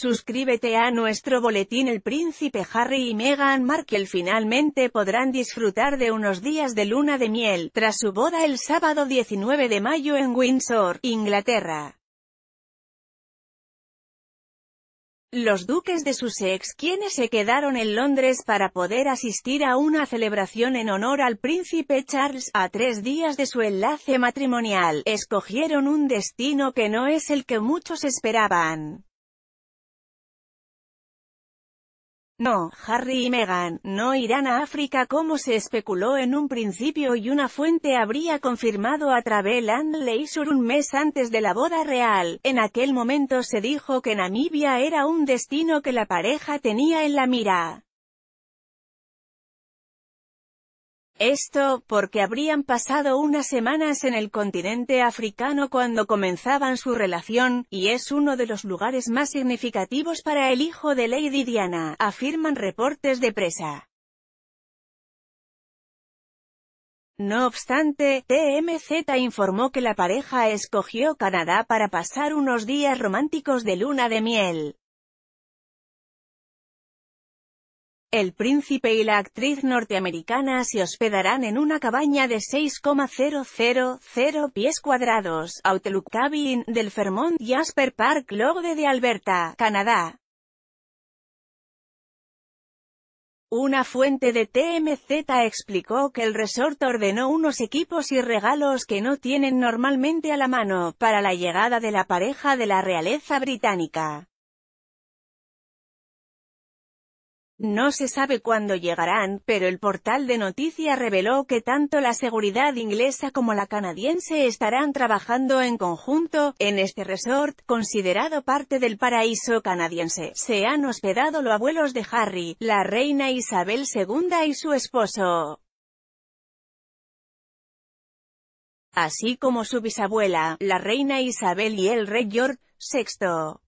Suscríbete a nuestro boletín El príncipe Harry y Meghan Markle finalmente podrán disfrutar de unos días de luna de miel, tras su boda el sábado 19 de mayo en Windsor, Inglaterra. Los duques de Sussex quienes se quedaron en Londres para poder asistir a una celebración en honor al príncipe Charles, a tres días de su enlace matrimonial, escogieron un destino que no es el que muchos esperaban. No, Harry y Meghan, no irán a África como se especuló en un principio y una fuente habría confirmado a Travel and Leisure un mes antes de la boda real. En aquel momento se dijo que Namibia era un destino que la pareja tenía en la mira. Esto, porque habrían pasado unas semanas en el continente africano cuando comenzaban su relación, y es uno de los lugares más significativos para el hijo de Lady Diana, afirman reportes de presa. No obstante, TMZ informó que la pareja escogió Canadá para pasar unos días románticos de luna de miel. El príncipe y la actriz norteamericana se hospedarán en una cabaña de 6,000 pies cuadrados, Outlook Cabin, del Fermont Jasper Park Lodge de Alberta, Canadá. Una fuente de TMZ explicó que el resort ordenó unos equipos y regalos que no tienen normalmente a la mano, para la llegada de la pareja de la realeza británica. No se sabe cuándo llegarán, pero el portal de noticias reveló que tanto la seguridad inglesa como la canadiense estarán trabajando en conjunto, en este resort, considerado parte del paraíso canadiense. Se han hospedado los abuelos de Harry, la reina Isabel II y su esposo. Así como su bisabuela, la reina Isabel y el rey George VI.